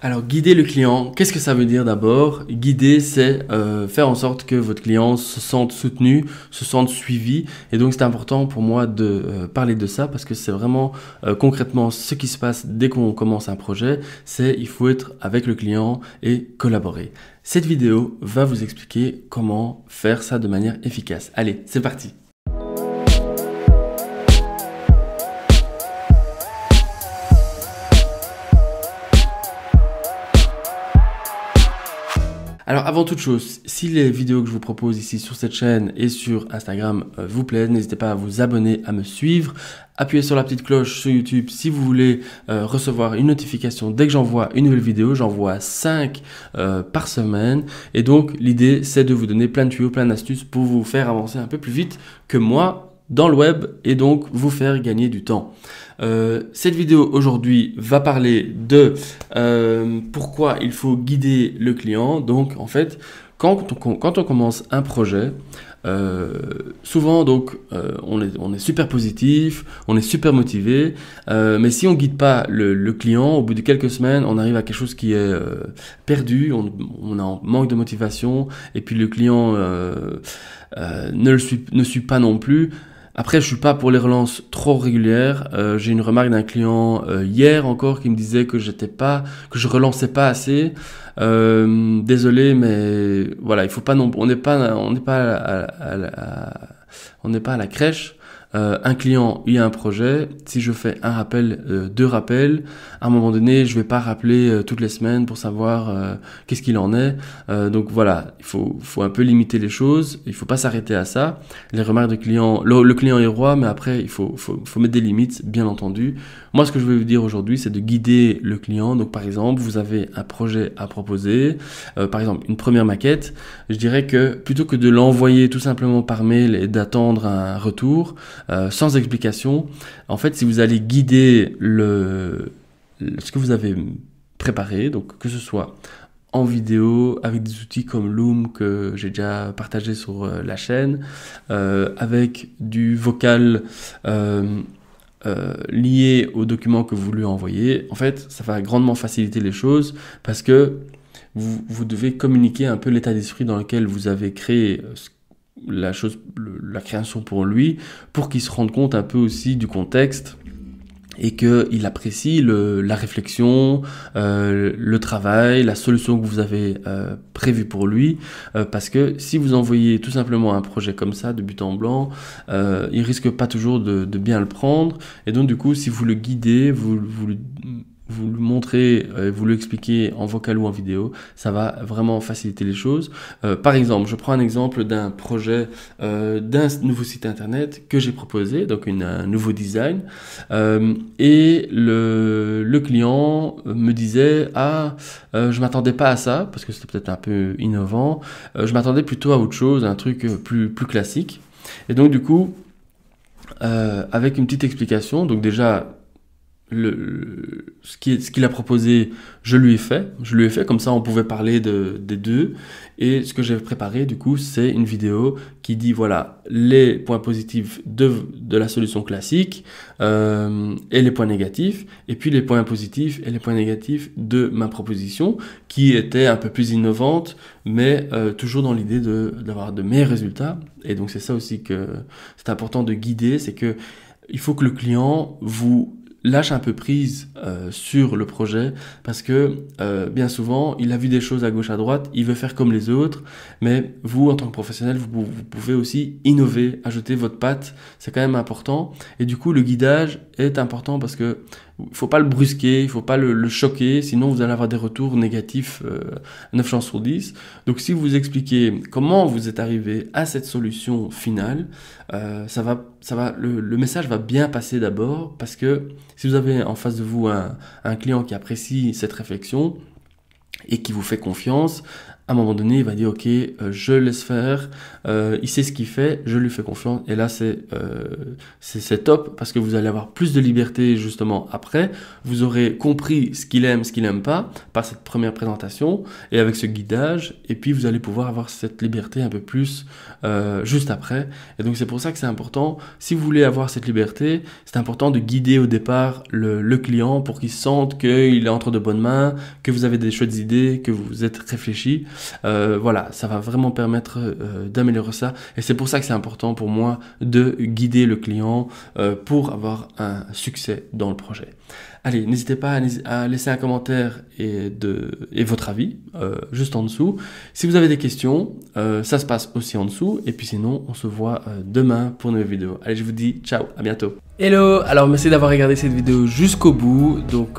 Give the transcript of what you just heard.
Alors guider le client, qu'est-ce que ça veut dire d'abord Guider, c'est euh, faire en sorte que votre client se sente soutenu, se sente suivi. Et donc c'est important pour moi de euh, parler de ça parce que c'est vraiment euh, concrètement ce qui se passe dès qu'on commence un projet, c'est il faut être avec le client et collaborer. Cette vidéo va vous expliquer comment faire ça de manière efficace. Allez, c'est parti Alors avant toute chose, si les vidéos que je vous propose ici sur cette chaîne et sur Instagram euh, vous plaisent, n'hésitez pas à vous abonner, à me suivre, appuyez sur la petite cloche sur YouTube si vous voulez euh, recevoir une notification dès que j'envoie une nouvelle vidéo. J'envoie 5 euh, par semaine. Et donc l'idée c'est de vous donner plein de tuyaux, plein d'astuces pour vous faire avancer un peu plus vite que moi dans le web et donc vous faire gagner du temps. Euh, cette vidéo aujourd'hui va parler de euh, pourquoi il faut guider le client. Donc en fait, quand on, commence un projet, euh, souvent donc on est, on, est, super positif, on est super motivé, mais si on guide pas le, client, au bout de quelques semaines, on arrive à quelque chose qui est perdu, on, on a un manque de motivation, et puis le client ne le ne suit pas non plus. Après, je suis pas pour les relances trop régulières. Euh, j'ai une remarque d'un client euh, hier encore qui me disait que j'étais pas, que je relançais pas assez. Euh, désolé, mais voilà, il faut pas non, on n'est pas, on n'est pas on n'est pas à la crèche. Euh, un client, il y a un projet. Si je fais un rappel, euh, deux rappels, à un moment donné, je vais pas rappeler euh, toutes les semaines pour savoir qu'est-ce qu'il en est. donc voilà, il faut, un peu limiter les choses. Il faut pas s'arrêter à ça. Les remarques du client, le, client est roi, mais après, il faut, faut mettre des limites, bien entendu. Moi, ce que je vais vous dire aujourd'hui, c'est de guider le client. Donc par exemple, vous avez un projet à proposer, par exemple une première maquette. Je dirais que plutôt que de l'envoyer tout simplement par mail et d'attendre un retour, euh, sans explication. En fait, si vous allez guider le, ce que vous avez préparé, donc que ce soit en vidéo avec des outils comme Loom que j'ai déjà partagé sur euh, la chaîne, euh, avec du vocal lié au document que vous lui envoyez. En fait, ça va grandement faciliter les choses parce que vous, vous devez communiquer un peu l'état d'esprit dans lequel vous avez créé ce la chose, la création pour lui, pour qu'il se rende compte un peu aussi du contexte et qu'il apprécie la réflexion, euh, le travail, la solution que vous avez euh, prévue pour lui. Euh, parce que si vous envoyez tout simplement un projet comme ça, de but en blanc, euh, il risque pas toujours de, bien le prendre. Et donc du coup, si vous le guidez, vous, vous vous le montrez, euh, vous le expliquer en vocal ou en vidéo, ça va vraiment faciliter les choses. Euh, par exemple, je prends un exemple d'un projet euh, d'un nouveau site internet que j'ai proposé, donc une, un nouveau design, euh, et le, le, client me disait ah euh, je m'attendais pas à ça parce que c'était peut-être un peu innovant, euh, je m'attendais plutôt à autre chose, un truc plus plus classique. Et donc du coup avec une petite explication, donc déjà le, ce qu'il ce qu'il a proposé, je lui ai fait. Je lui ai fait, comme ça on pouvait parler de, des deux. Et ce que j'ai préparé, du coup, c'est une vidéo qui dit, voilà, les points positifs de, de la solution classique euh, et les points négatifs. Et puis les points positifs et les points négatifs de ma proposition, qui était un peu plus innovante, mais euh, toujours dans l'idée d'avoir de, de meilleurs résultats. Et donc c'est ça aussi que c'est important de guider, c'est que il faut que le client vous lâche un peu prise euh, sur le projet parce que euh, bien souvent il a vu des choses à gauche à droite, il veut faire comme les autres, mais vous en tant que professionnel vous, vous pouvez aussi innover, ajouter votre patte, c'est quand même important et du coup le guidage est important parce que il faut pas le brusquer, il faut pas le, choquer, sinon vous allez avoir des retours négatifs 9 euh, chances sur 10. Donc si vous expliquez comment vous êtes arrivé à cette solution finale, euh, ça va, ça va, le, message va bien passer d'abord parce que si vous avez en face de vous un, un client qui apprécie cette réflexion, et qui vous fait confiance, à un moment donné, il va dire, OK, euh, je laisse faire, euh, il sait ce qu'il fait, je lui fais confiance. Et là, c'est euh, c'est top parce que vous allez avoir plus de liberté justement après. Vous aurez compris ce qu'il aime, ce qu'il n'aime pas par cette première présentation et avec ce guidage. Et puis, vous allez pouvoir avoir cette liberté un peu plus euh, juste après. Et donc, c'est pour ça que c'est important. Si vous voulez avoir cette liberté, c'est important de guider au départ le, le client pour qu'il sente qu'il est entre de bonnes mains, que vous avez des chouettes idées, que vous êtes réfléchi. Euh, voilà, ça va vraiment permettre euh, d'améliorer ça. Et c'est pour ça que c'est important pour moi de guider le client euh, pour avoir un succès dans le projet. Allez, n'hésitez pas à laisser un commentaire et, de, et votre avis juste en dessous. Si vous avez des questions, ça se passe aussi en dessous. Et puis sinon, on se voit demain pour une nouvelle vidéo. Allez, je vous dis ciao, à bientôt. Hello, alors merci d'avoir regardé cette vidéo jusqu'au bout. Donc